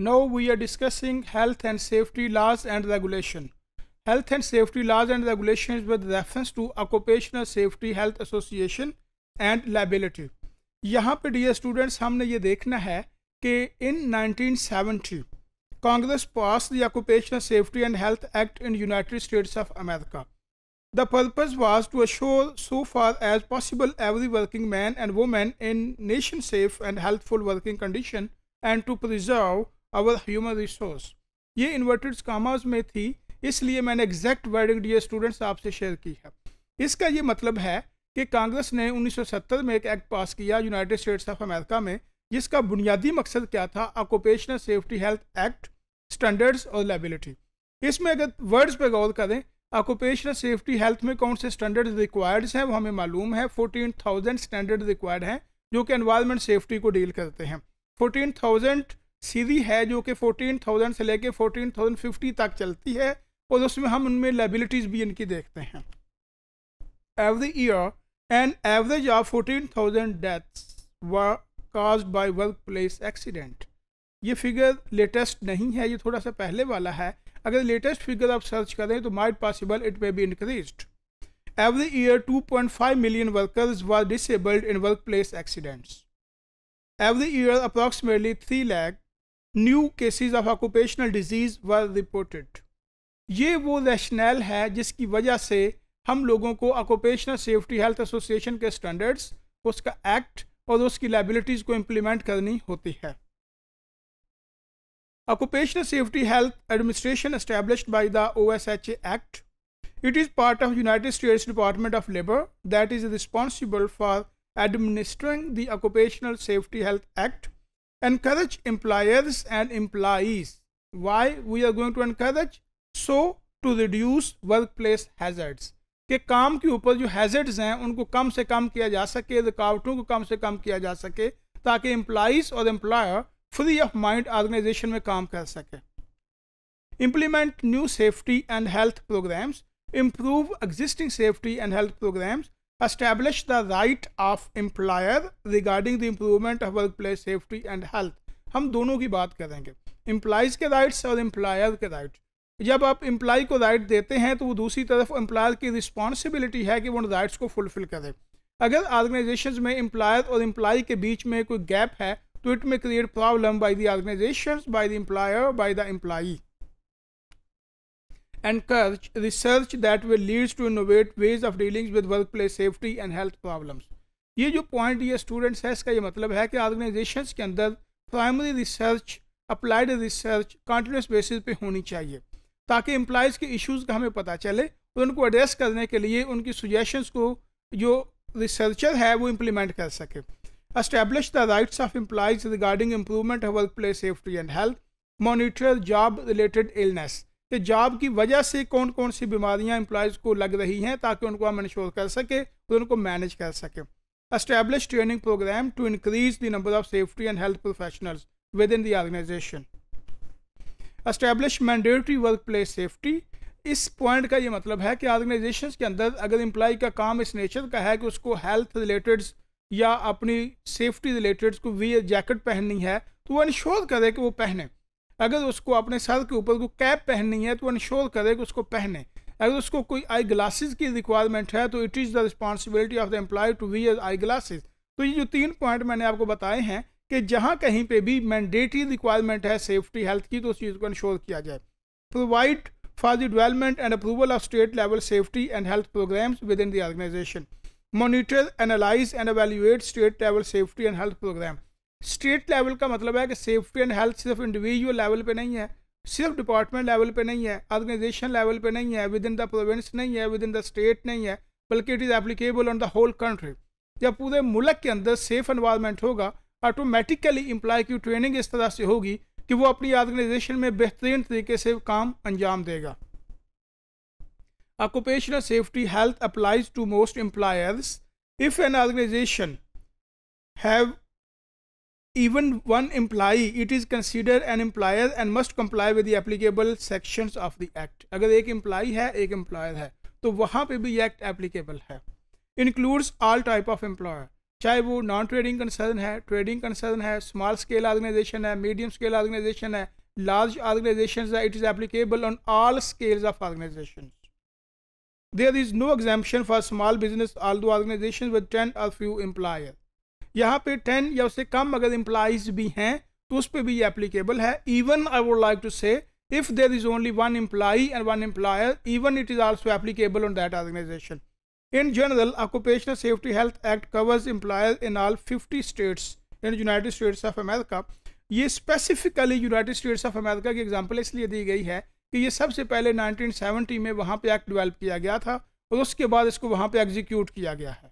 Now we are discussing health and safety laws and regulation. Health and safety laws and regulations with reference to Occupational Safety Health Association and liability. यहाँ dear students हमने ये देखना है कि in 1970 Congress passed the Occupational Safety and Health Act in United States of America. The purpose was to assure so far as possible every working man and woman in nation safe and healthful working condition and to preserve our human resource ये inverted commas में थी इसलिए मैंने exact wording the students आपसे share की है इसका ये मतलब है कि कांग्रेस ने 1970 में एक एक्ट पास किया यूनाइटेड स्टेट्स ऑफ अमेरिका में जिसका बुनियादी मकसद क्या था occupational safety health act standards और लाइबिलिटी इसमें अगर वर्ड्स पर गौर करें ऑक्यूपेशनल सेफ्टी हेल्थ में कौन से स्टैंडर्ड रिक्वायर्ड्स हैं वो हमें मालूम है फोर्टीन थाउजेंड स्टैंडर्ड रिक्वायर्ड हैं जो कि एनवायरमेंट सेफ्टी को डील करते हैं फोर्टीन थाउजेंड सीधी है जो कि 14,000 से लेके 14,050 तक चलती है और उसमें हम उनमें लेबिलिटीज़ भी इनकी देखते हैं every year an average of 14000 deaths were by work place accident ये फिगर लेटेस्ट नहीं है ये थोड़ा सा पहले वाला है अगर लेटेस्ट फिगर आप सर्च करें तो might possible it may be increase every year 2.5 million workers were disabled in work place accidents every year approximately three lakh new cases of occupational disease were reported ये वो रैशनैल है जिसकी वजह से हम लोगों को ऑक्यूपेशनल सेफ्टी हेल्थ एसोसिएशन के स्टैंडर्ड्स उसका एक्ट और उसकी लाइबिलिटीज को इम्प्लीमेंट करनी होती है occupational safety health administration establish by the O S H act it is part of United States department of labor that is responsible for administering occupational safety health act encourage employers and employees why we are going to encourage so to reduce workplace hazards कि काम के ऊपर जो hazards हैं उनको कम से कम किया जा सके रुकावटों को कम से कम किया जा सके ताकि एम्प्लॉज और employer free of mind organization में काम कर सकें implement new safety and health programs, improve existing safety and health programs, establish the right of employer regarding the improvement of workplace safety and health हम दोनों की बात करेंगे एम्प्लॉयज़ के राइट्स और एम्प्लॉयर के राइट्स जब आप इम्प्लाई को राइट देते हैं तो वो दूसरी तरफ एम्प्लॉयर की रिस्पॉन्सिबिलिटी है कि वो उन राइट्स को फुलफिल करें अगर ऑर्गेनाइजेशन में एम्प्लॉयर और एम्प्लॉय के बीच में कोई गैप है तो इट में create problem by the organization by the employer by the employee encourage research that will leads to innovate ways of dealing with workplace safety and health problems ये जो point ये students है इसका ये मतलब है कि ऑर्गेनाइजेशन के अंदर primary research applied research continuous basis पे होनी चाहिए ताकि एम्प्लॉयज़ के इश्यूज का हमें पता चले और उनको एड्रेस करने के लिए उनकी सुजेशंस को जो रिसर्चर है वो इम्प्लीमेंट कर सके establish the rights of employees regarding improvement of workplace safety and health, monitor job related illness. कि तो जॉब की वजह से कौन कौन सी बीमारियां एम्प्लॉयज़ को लग रही हैं ताकि उनको हम इंश्योर कर सकें और उनको मैनेज कर सकें training program to increase the number of safety and health professionals with in the establish mandatory work place safety इस पॉइंट का ये मतलब है कि ऑर्गेनाइजेशन के अंदर अगर एम्प्लॉय का काम इस नेचर का है कि उसको हेल्थ रिलेटेड या अपनी सेफ्टी रिलेटेड को वी जैकेट पहननी है तो वो इंश्योर करे कि वो पहने अगर उसको अपने सर के ऊपर को कैप पहननी है तो इन्श्योर करे कि उसको पहने अगर उसको कोई आई ग्लासेज की रिक्वायरमेंट है तो it is the responsibility of the employee to wear eye glasses तो ये जो तीन पॉइंट मैंने आपको बताए हैं कि जहाँ कहीं पे भी मैंडेटरी रिक्वायरमेंट है सेफ्टी हेल्थ की तो उस चीज़ को इन्श्योर किया जाए provide for the development and approval of state level safety and health programs with in the organization analyze and evaluate state level safety and health program state level का मतलब है कि सेफ्टी एंड हेल्थ सिर्फ individual level पे नहीं है सिर्फ department level पे नहीं है ऑर्गेनाइजेशन लेवल पे नहीं है विद इन द प्रोविंस नहीं है विद इन द स्टेट नहीं है बल्कि it is applicable on the whole country जब पूरे मुल्क के अंदर सेफ इन्वायरमेंट होगा ऑटोमेटिकली इम्प्लाई की ट्रेनिंग इस तरह से होगी कि वो अपनी ऑर्गेनाइजेशन में बेहतरीन तरीके से काम अंजाम देगा occupational safety health applies to most employers if an organization have even one employee it is considered an employer and must comply with the applicable sections of the act agar ek employee hai ek employer hai to wahan pe bhi act applicable hai includes all type of employer chahe wo non trading concern hai trading concern hai small scale organization hai medium scale organization hai large organizations that it is applicable on all scales of organizations. There is no exemption for small business although organizations with 10 or few employees. यहाँ पे ten या उससे कम अगर implies भी हैं तो उस पर भी ये एप्लीकेबल है even I would like to say if there is only one employee and one employer even it is also applicable on that organization in general occupational safety health act covers employer in all fifty states in United States of America ये specifically United States of America की example इसलिए दी गई है कि ये सबसे पहले 1970 में वहाँ पे एक्ट डेवलप किया गया था और उसके बाद इसको वहाँ पे एग्जीक्यूट किया गया है